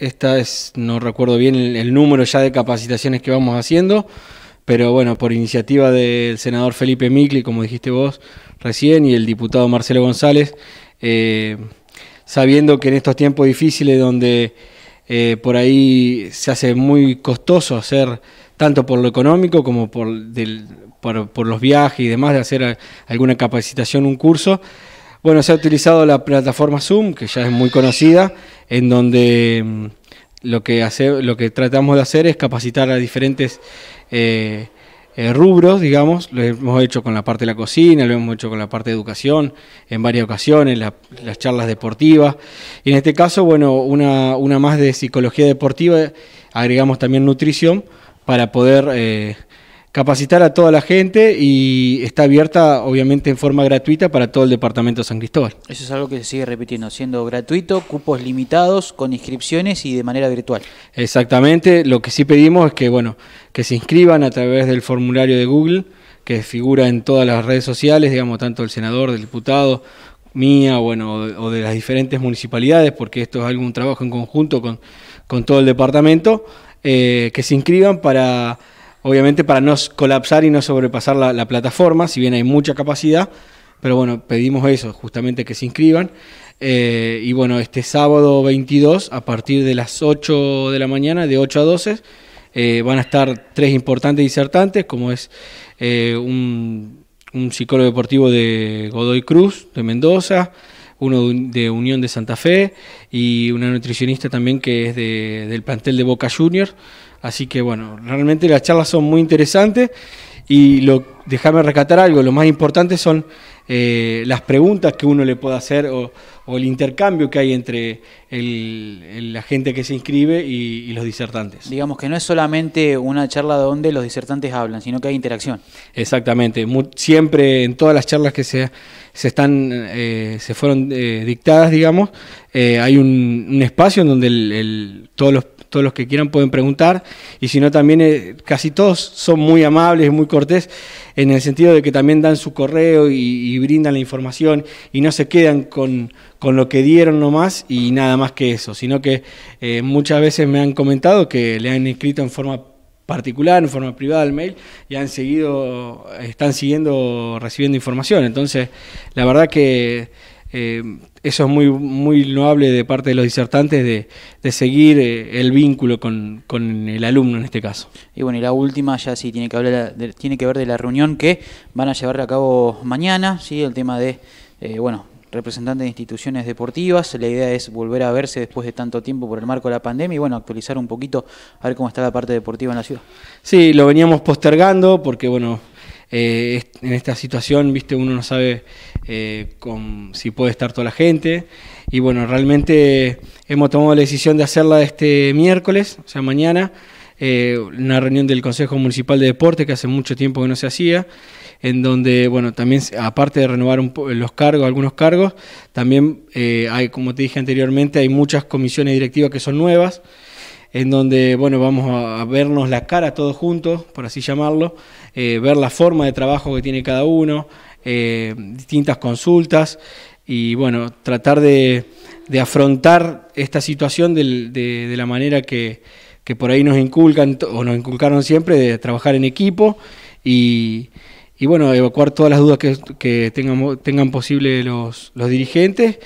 Esta es, no recuerdo bien el, número ya de capacitaciones que vamos haciendo, pero bueno, por iniciativa del senador Felipe Micli, como dijiste vos recién, y el diputado Marcelo González, eh, sabiendo que en estos tiempos difíciles donde eh, por ahí se hace muy costoso hacer, tanto por lo económico como por los viajes y demás, de hacer alguna capacitación, un curso, bueno, se ha utilizado la plataforma Zoom, que ya es muy conocida, en donde mm, lo que, lo que tratamos de hacer es capacitar a diferentes eh, eh, rubros, digamos. Lo hemos hecho con la parte de la cocina, lo hemos hecho con la parte de educación, en varias ocasiones, las charlas deportivas. Y en este caso, bueno, una, más de psicología deportiva, agregamos también nutrición para poder... Eh, capacitar a toda la gente y está abierta obviamente en forma gratuita para todo el departamento de San Cristóbal. Eso es algo que se sigue repitiendo, siendo gratuito, cupos limitados, con inscripciones y de manera virtual. Exactamente, lo que sí pedimos es que bueno, que se inscriban a través del formulario de Google que figura en todas las redes sociales, digamos, tanto del senador, del diputado, mía, bueno, o de, las diferentes municipalidades, porque esto es algún trabajo en conjunto con, con todo el departamento, eh, que se inscriban para obviamente para no colapsar y no sobrepasar la, plataforma, si bien hay mucha capacidad, pero bueno, pedimos eso, justamente que se inscriban. Eh, y bueno, este sábado 22, a partir de las 8 de la mañana, de 8 a 12, eh, van a estar tres importantes disertantes, como es eh, un, psicólogo deportivo de Godoy Cruz, de Mendoza, uno de Unión de Santa Fe y una nutricionista también que es del plantel de Boca Juniors. Así que bueno, realmente las charlas son muy interesantes y lo, déjame rescatar algo, lo más importante son eh, las preguntas que uno le pueda hacer o, el intercambio que hay entre la gente que se inscribe y, los disertantes. Digamos que no es solamente una charla donde los disertantes hablan, sino que hay interacción. Exactamente, siempre en todas las charlas que se, están, eh, se fueron eh, dictadas, digamos, hay un, espacio en donde todos los todos los que quieran pueden preguntar, y si no también eh, casi todos son muy amables, muy cortés, en el sentido de que también dan su correo y, brindan la información y no se quedan con, lo que dieron nomás y nada más que eso, sino que eh, muchas veces me han comentado que le han escrito en forma particular, en forma privada al mail, y han seguido, están siguiendo recibiendo información. Entonces, la verdad que Em, eso es muy, muy loable de parte de los disertantes de, seguir eh, el vínculo con, el alumno en este caso. Y bueno, y la última ya sí tiene que, hablar tiene que ver de la reunión que van a llevar a cabo mañana, ¿sí? el tema de, eh, bueno, representantes de instituciones deportivas, la idea es volver a verse después de tanto tiempo por el marco de la pandemia y bueno, actualizar un poquito, a ver cómo está la parte deportiva en la ciudad. Sí, lo veníamos postergando porque bueno, eh, en esta situación, viste, uno no sabe eh, con si puede estar toda la gente. Y bueno, realmente hemos tomado la decisión de hacerla este miércoles, o sea, mañana, eh, una reunión del Consejo Municipal de Deporte que hace mucho tiempo que no se hacía, en donde, bueno, también, aparte de renovar los cargos, algunos cargos, también eh, hay, como te dije anteriormente, hay muchas comisiones directivas que son nuevas en donde bueno vamos a vernos la cara todos juntos, por así llamarlo, ver la forma de trabajo que tiene cada uno, eh, distintas consultas y bueno, tratar de, afrontar esta situación de, la manera que, por ahí nos inculcan o nos inculcaron siempre de trabajar en equipo y, bueno, evacuar todas las dudas que, que tengan, tengan posible los, dirigentes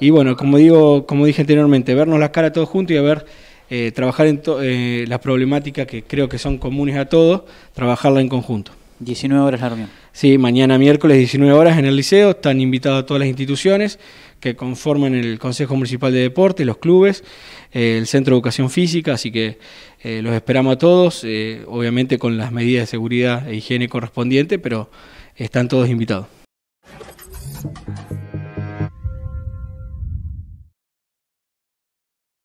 y bueno, como, digo, como dije anteriormente, vernos las caras todos juntos y a ver... Eh, trabajar en eh, las problemáticas que creo que son comunes a todos, trabajarla en conjunto. 19 horas la reunión. Sí, mañana miércoles 19 horas en el liceo. Están invitadas todas las instituciones que conforman el Consejo Municipal de Deportes, los clubes, eh, el Centro de Educación Física, así que eh, los esperamos a todos, eh, obviamente con las medidas de seguridad e higiene correspondientes, pero están todos invitados.